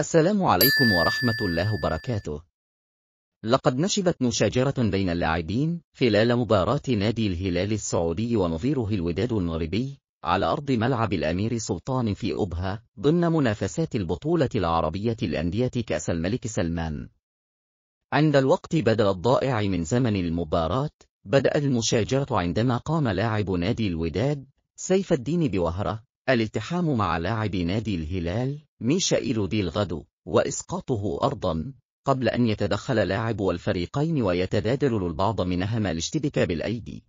السلام عليكم ورحمة الله وبركاته لقد نشبت مشاجرة بين اللاعبين خلال مباراة نادي الهلال السعودي ونظيره الوداد المغربي على أرض ملعب الأمير سلطان في أبها ضمن منافسات البطولة العربية الأندية كأس الملك سلمان عند الوقت بدل الضائع من زمن المباراة بدأ المشاجرة عندما قام لاعب نادي الوداد سيف الدين بوهرة الالتحام مع لاعب نادي الهلال ميشائيل دي الغدو وإسقاطه أرضا قبل أن يتدخل لاعب الفريقين ويتبادل البعض منهما الاشتباك بالأيدي